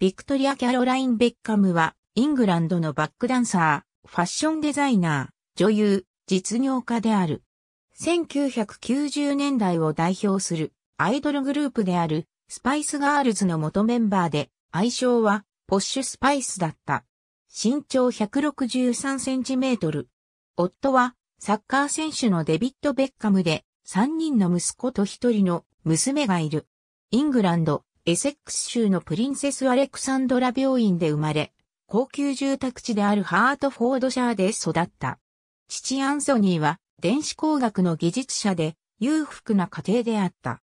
ビクトリア・キャロライン・ベッカムは、イングランドのバックダンサー、ファッションデザイナー、女優、実業家である。1990年代を代表するアイドルグループであるスパイスガールズの元メンバーで、愛称はポッシュスパイスだった。身長163センチメートル。夫はサッカー選手のデビッド・ベッカムで、3人の息子と1人の娘がいる。イングランド、エセックス州のプリンセス・アレクサンドラ病院で生まれ、高級住宅地であるハートフォードシャーで育った。父アンソニーは電子工学の技術者で裕福な家庭であった。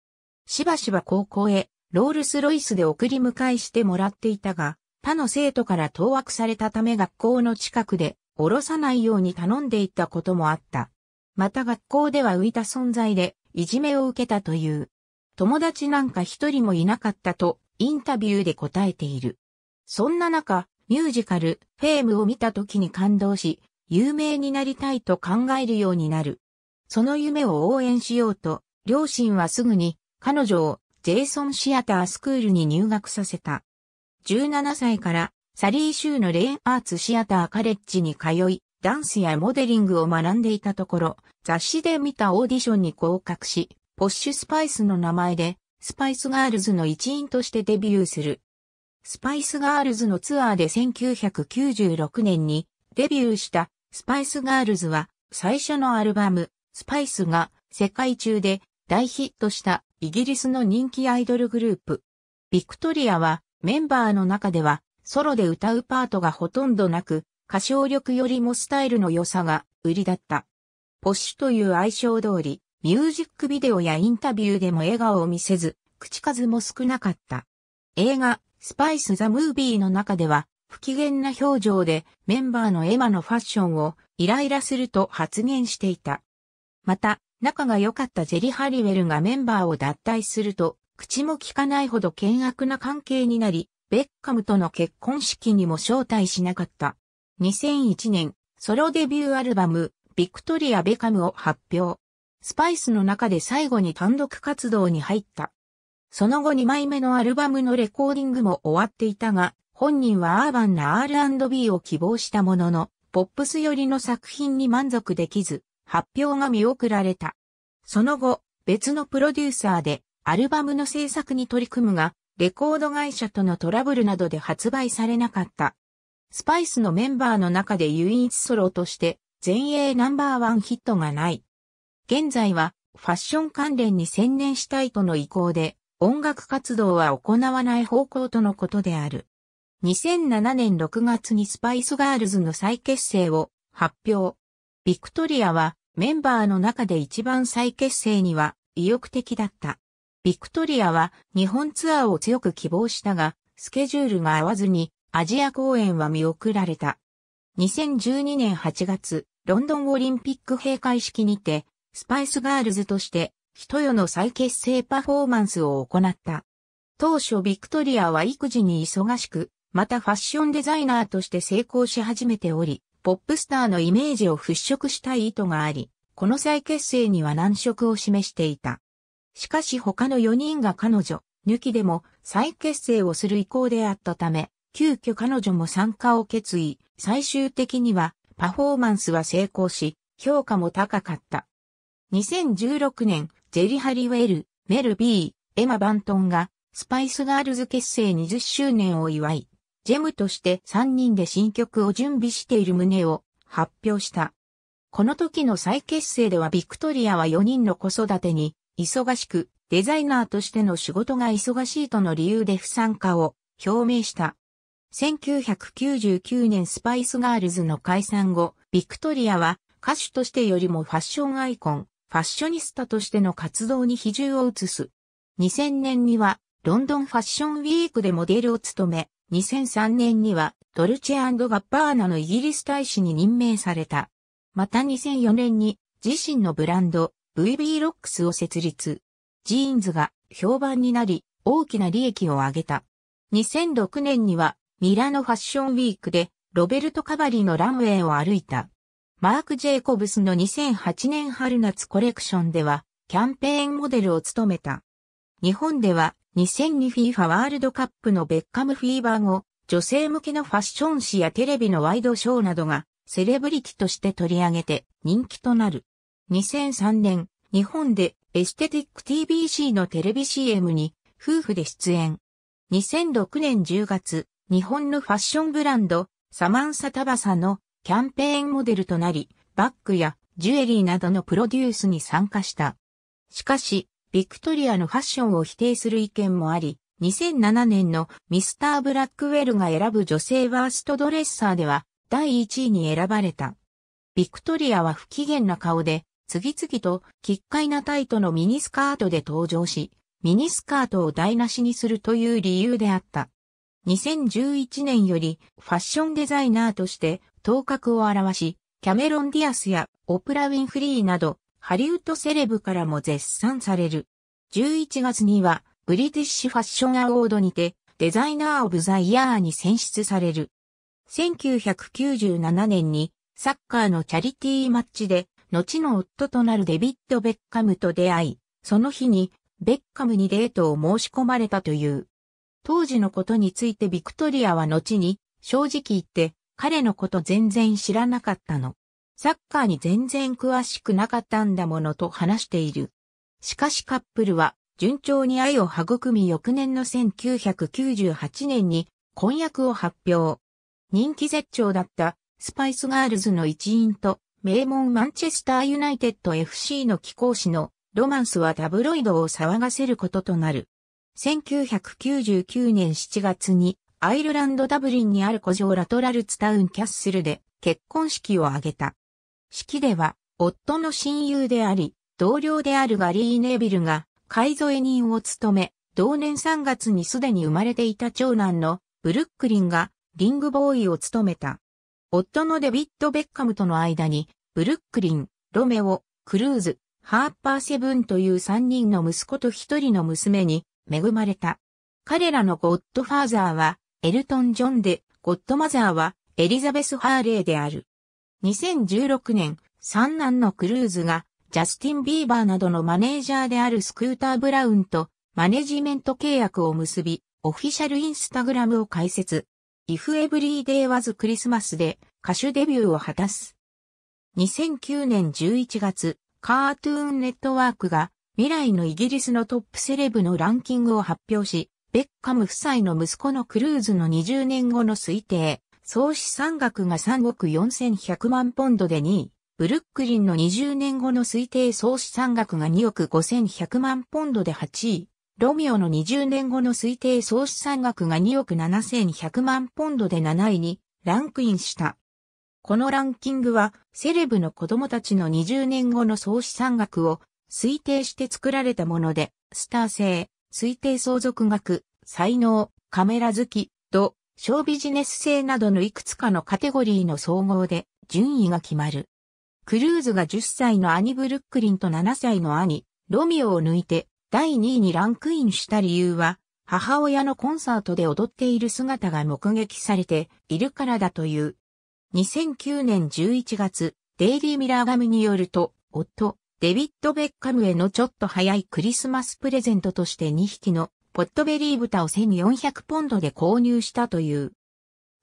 しばしば高校へロールスロイスで送り迎えしてもらっていたが、他の生徒から当惑されたため学校の近くで降ろさないように頼んでいたこともあった。また学校では浮いた存在でいじめを受けたという。友達なんか一人もいなかったとインタビューで答えている。そんな中、ミュージカル、フェームを見た時に感動し、有名になりたいと考えるようになる。その夢を応援しようと、両親はすぐに彼女をジェイソンシアタースクールに入学させた。17歳からサリー州のレーンアーツシアターカレッジに通い、ダンスやモデリングを学んでいたところ、雑誌で見たオーディションに合格し、ポッシュスパイスの名前で、スパイスガールズの一員としてデビューする。スパイスガールズのツアーで1996年にデビューしたスパイスガールズは最初のアルバムスパイスが世界中で大ヒットしたイギリスの人気アイドルグループ。ビクトリアはメンバーの中ではソロで歌うパートがほとんどなく歌唱力よりもスタイルの良さが売りだった。ポッシュという愛称通りミュージックビデオやインタビューでも笑顔を見せず、口数も少なかった。映画、スパイス・ザ・ムービーの中では、不機嫌な表情でメンバーのエマのファッションをイライラすると発言していた。また、仲が良かったジェリ・ハリウェルがメンバーを脱退すると、口も聞かないほど険悪な関係になり、ベッカムとの結婚式にも招待しなかった。2001年、ソロデビューアルバム、ビクトリア・ベカムを発表。スパイスの中で最後に単独活動に入った。その後2枚目のアルバムのレコーディングも終わっていたが、本人はアーバンな R&B を希望したものの、ポップス寄りの作品に満足できず、発表が見送られた。その後、別のプロデューサーで、アルバムの制作に取り組むが、レコード会社とのトラブルなどで発売されなかった。スパイスのメンバーの中で唯一ソロとして、全英ナンバーワンヒットがない。現在はファッション関連に専念したいとの意向で、音楽活動は行わない方向とのことである。2007年6月にスパイスガールズの再結成を発表。ビクトリアはメンバーの中で一番再結成には意欲的だった。ビクトリアは日本ツアーを強く希望したが、スケジュールが合わずにアジア公演は見送られた。2012年8月、ロンドンオリンピック閉会式にて、スパイスガールズとして、人よの再結成パフォーマンスを行った。当初ビクトリアは育児に忙しく、またファッションデザイナーとして成功し始めており、ポップスターのイメージを払拭したい意図があり、この再結成には難色を示していた。しかし他の4人が彼女、抜きでも再結成をする意向であったため、急遽彼女も参加を決意、最終的にはパフォーマンスは成功し、評価も高かった。2016年、ジェリ・ハリウェル、メル・ビー、エマ・バントンが、スパイスガールズ結成20周年を祝い、ジェムとして3人で新曲を準備している旨を発表した。この時の再結成ではビクトリアは4人の子育てに忙しくデザイナーとしての仕事が忙しいとの理由で不参加を表明した。1999年スパイスガールズの解散後、ビクトリアは歌手としてよりもファッションアイコン、ファッショニスタとしての活動に比重を移す。2000年には、ロンドンファッションウィークでモデルを務め、2003年には、ドルチェガッバーナのイギリス大使に任命された。また2004年に、自身のブランド、VB ロックスを設立。ジーンズが評判になり、大きな利益を上げた。2006年には、ミラノファッションウィークで、ロベルト・カバリのランウェイを歩いた。マーク・ジェイコブスの2008年春夏コレクションでは、キャンペーンモデルを務めた。日本では 2002FIFA ワールドカップのベッカムフィーバー後、女性向けのファッション誌やテレビのワイドショーなどがセレブリティとして取り上げて人気となる。2003年、日本でエステティック TBC のテレビ CM に夫婦で出演。2006年10月、日本のファッションブランドサマンサタバサのキャンペーンモデルとなり、バッグやジュエリーなどのプロデュースに参加した。しかし、ビクトリアのファッションを否定する意見もあり、2007年のミスター・ブラックウェルが選ぶ女性ワーストドレッサーでは第1位に選ばれた。ビクトリアは不機嫌な顔で、次々と奇怪なタイトのミニスカートで登場し、ミニスカートを台無しにするという理由であった。2011年よりファッションデザイナーとして頭角を表し、キャメロン・ディアスやオプラ・ウィンフリーなど、ハリウッドセレブからも絶賛される。11月には、ブリティッシュファッションアォードにて、デザイナー・オブ・ザ・イヤーに選出される。1997年に、サッカーのチャリティーマッチで、後の夫となるデビッド・ベッカムと出会い、その日に、ベッカムにデートを申し込まれたという。当時のことについてビクトリアは後に、正直言って、彼のこと全然知らなかったの。サッカーに全然詳しくなかったんだものと話している。しかしカップルは順調に愛を育み翌年の1998年に婚約を発表。人気絶頂だったスパイスガールズの一員と名門マンチェスターユナイテッド FC の貴公子のロマンスはタブロイドを騒がせることとなる。1999年7月にアイルランドダブリンにある古城ラトラルツタウンキャッスルで結婚式を挙げた。式では、夫の親友であり、同僚であるガリー・ネービルが、海添人を務め、同年3月にすでに生まれていた長男のブルックリンがリングボーイを務めた。夫のデビッド・ベッカムとの間に、ブルックリン、ロメオ、クルーズ、ハーパーセブンという3人の息子と1人の娘に恵まれた。彼らのゴッドファーザーは、エルトン・ジョンで、ゴッドマザーはエリザベス・ハーレーである。2016年、三男のクルーズが、ジャスティン・ビーバーなどのマネージャーであるスクーター・ブラウンとマネジメント契約を結び、オフィシャルインスタグラムを開設。If Every Day Was Christmas で歌手デビューを果たす。2009年11月、カートゥーンネットワークが未来のイギリスのトップセレブのランキングを発表し、ベッカム夫妻の息子のクルーズの20年後の推定、総資産額が3億4100万ポンドで2位、ブルックリンの20年後の推定総資産額が2億5100万ポンドで8位、ロミオの20年後の推定総資産額が2億7100万ポンドで7位にランクインした。このランキングはセレブの子供たちの20年後の総資産額を推定して作られたもので、スター性、推定相続額、才能、カメラ好き、と、小ビジネス性などのいくつかのカテゴリーの総合で順位が決まる。クルーズが10歳の兄ブルックリンと7歳の兄、ロミオを抜いて第2位にランクインした理由は、母親のコンサートで踊っている姿が目撃されているからだという。2009年11月、デイリーミラー紙によると、夫、デビッド・ベッカムへのちょっと早いクリスマスプレゼントとして2匹のポットベリー豚を1400ポンドで購入したという。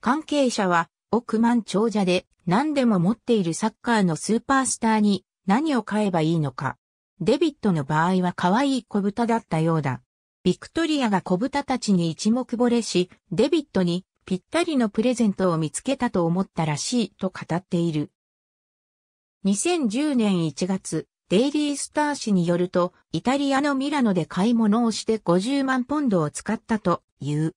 関係者は、億万長者で何でも持っているサッカーのスーパースターに何を買えばいいのか。デビットの場合は可愛い小豚だったようだ。ビクトリアが小豚たちに一目惚れし、デビットにぴったりのプレゼントを見つけたと思ったらしいと語っている。2010年1月、デイリースター氏によると、イタリアのミラノで買い物をして50万ポンドを使ったという。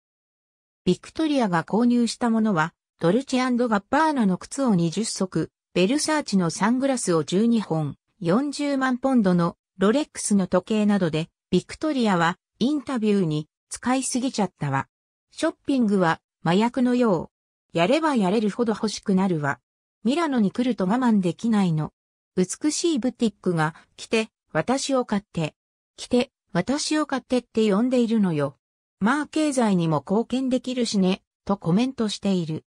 ビクトリアが購入したものは、ドルチェガッバーナの靴を20足、ベルサーチのサングラスを12本、40万ポンドのロレックスの時計などで、ビクトリアはインタビューに使いすぎちゃったわ。ショッピングは麻薬のよう。やればやれるほど欲しくなるわ。ミラノに来ると我慢できないの。美しいブティックが来て、私を買って、来て、私を買ってって呼んでいるのよ。まあ経済にも貢献できるしね、とコメントしている。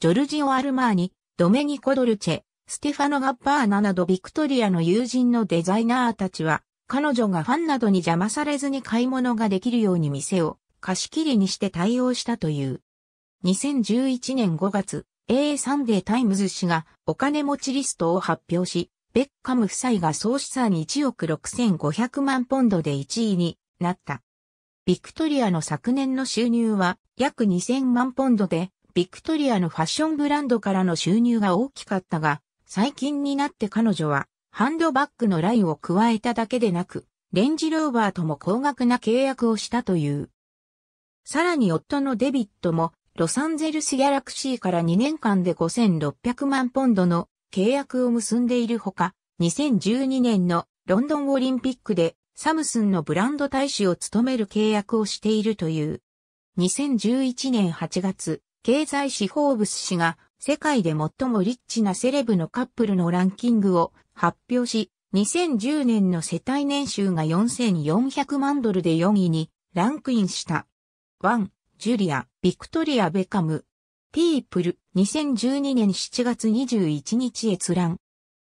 ジョルジオ・アルマーニ、ドメニコ・ドルチェ、ステファノ・ガッパーナなどビクトリアの友人のデザイナーたちは、彼女がファンなどに邪魔されずに買い物ができるように店を貸し切りにして対応したという。2011年5月、A サンデータイムズ氏がお金持ちリストを発表し、ベッカム夫妻が総資産1億6500万ポンドで1位になった。ビクトリアの昨年の収入は約2000万ポンドで、ビクトリアのファッションブランドからの収入が大きかったが、最近になって彼女はハンドバッグのラインを加えただけでなく、レンジローバーとも高額な契約をしたという。さらに夫のデビットも、ロサンゼルスギャラクシーから2年間で5600万ポンドの契約を結んでいるほか、2012年のロンドンオリンピックでサムスンのブランド大使を務める契約をしているという。2011年8月、経済誌フォーブス氏が世界で最もリッチなセレブのカップルのランキングを発表し、2010年の世帯年収が4400万ドルで4位にランクインした。ワン、ジュリア、ビクトリア・ベカム、ピープル、2012年7月21日閲覧。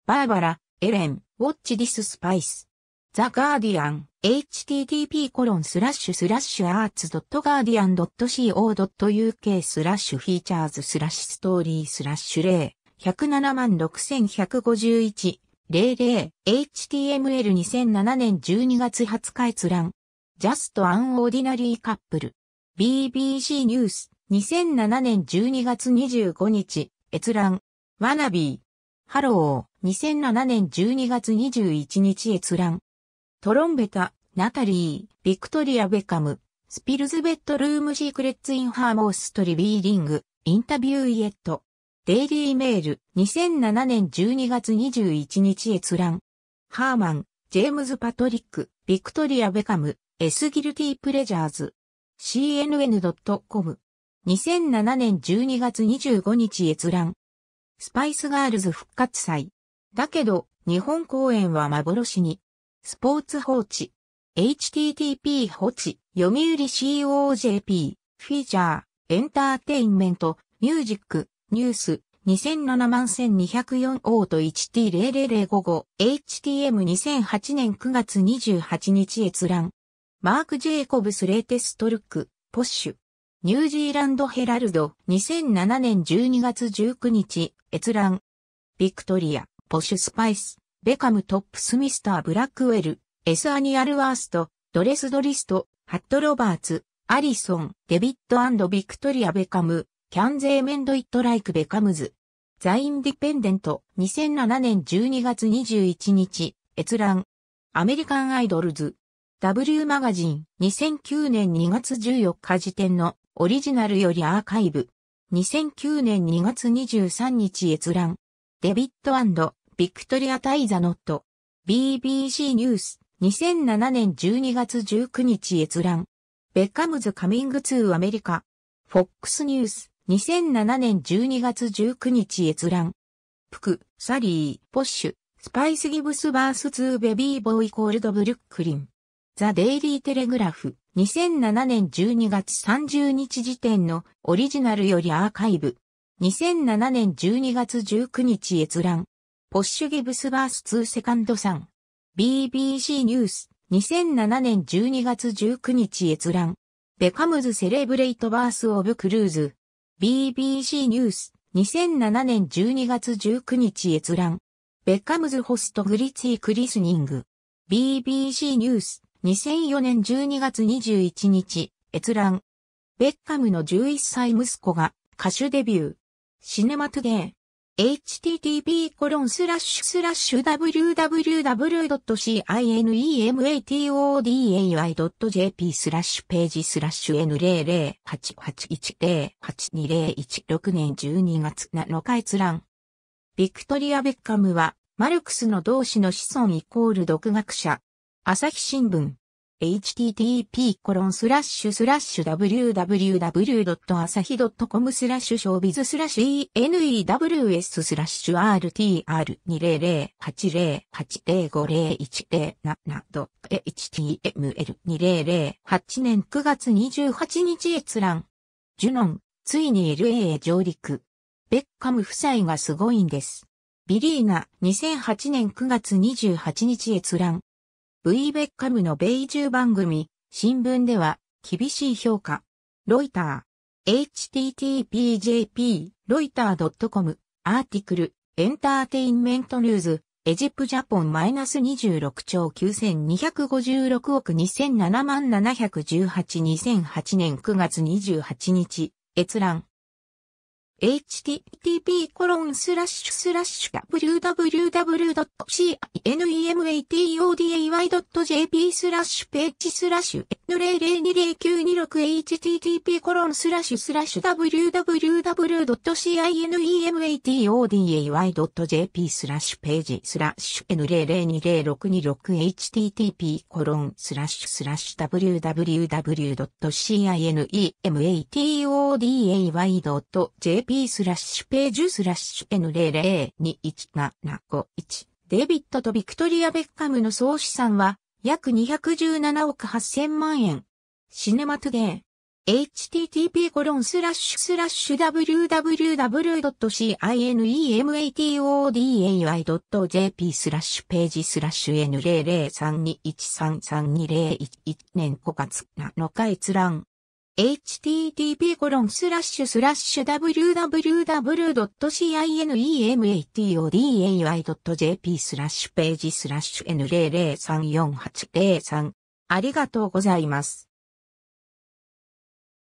バーバラ、エレン、ウォッチディススパイス。ザ・ガーディアン、http コロンスラッシュスラッシュアーツドットガーディアンドット CO.uk スラッシュフィーチャーズスラッシュストーリースラッシュ0 107万6151 00 HTML2007 年12月20日閲覧ジャスト・アン・オーディナリー・カップル。BBC ニュース2007年12月25日、閲覧。ワナビー。ハロー。2007年12月21日閲覧。トロンベタ、ナタリー、ビクトリア・ベカム、スピルズ・ベッドルーム・シークレッツ・イン・ハーモースト・リビーリング、インタビュー・イエット。デイリー・メール、2007年12月21日閲覧。ハーマン、ジェームズ・パトリック、ビクトリア・ベカム、エス・ギルティ・プレジャーズ。cnn.com 2007年12月25日閲覧。スパイスガールズ復活祭。だけど、日本公演は幻に。スポーツ放置。http 放置。読売 COJP。フィーチャー。エンターテインメント。ミュージック。ニュース。2007万1204 o と 1t00055 htm2008 年9月28日閲覧。マーク・ジェイコブス・レーテストルック、ポッシュ。ニュージーランドヘラルド、2007年12月19日、閲覧。ビクトリア、ポッシュスパイス、ベカムトップスミスターブラックウェル、エスアニアルワースト、ドレスドリスト、ハットロバーツ、アリソン、デビッドビクトリア・ベカム、キャンゼーメンド・イット・ライク・ベカムズ。ザ・インディペンデント、2007年12月21日、閲覧。アメリカン・アイドルズ。W マガジン、2009年2月14日時点のオリジナルよりアーカイブ。2009年2月23日閲覧。デビットビクトリア・タイザ・ノット。BBC ニュース。2007年12月19日閲覧。ベッカムズ・カミング・ツー・アメリカ。FOX ニュース。2007年12月19日閲覧。プク、サリー、ポッシュ、スパイス・ギブス・バース・ツー・ベビー・ボーイ・コールド・ブルックリン。ザ・デイリー・テレグラフ、2007年12月30日時点のオリジナルよりアーカイブ、2007年12月19日閲覧、ポッシュギブスバースツー・セカンドサン BBC ニュース、2007年12月19日閲覧、ベカムズ・セレブレイト・バース・オブ・クルーズ、BBC ニュース、2007年12月19日閲覧、ベッカムズ・ホスト・グリッツィ・クリスニング、BBC ニュース、2004年12月21日、閲覧。ベッカムの11歳息子が歌手デビュー。シネマトゥゲー。http www.cinematoday.jp スラッシュページスラッシュ N00881082016 年12月7日閲覧。ビクトリア・ベッカムは、マルクスの同志の子孫イコール独学者、朝日新聞 http://www.asahi.com コロンススララッッシシュュスラッシュショービズスラッシュ enews スラッシュ rtr200808050107.html2008 年9月28日閲覧。ジュノン、ついに LA へ上陸。ベッカム夫妻がすごいんです。ビリーナ、2008年9月28日閲覧。イベッカムの米中番組、新聞では、厳しい評価。ロイター、httpjp、ロイター .com、アーティクル、エンターテインメントニューズ、エジプジャポンマイナス26兆9256億2007万718 2008年9月28日、閲覧。http コロンスラッシュスラッシュ www.cinematoday.jp スラッシュページスラッシュ 0020926http コロンスラッシュスラッシュ www.cinematoday.jp スラッシュページスラッシュ n0020626http コロンスラッシュスラッシュ www.cinematoday.jp http スラッシュページュスラッシュ N0021751 デビットとビクトリア・ベッカムの総資産は約217億8000万円。シネマトゥー。http コロンスラッシュスラッシュ www.cinematoday.jp スラッシュページスラッシュ N00321332011 年5月7日閲覧。http://www.cinematoday.jp スラッシュページスラッシュ n0034803 ありがとうございます。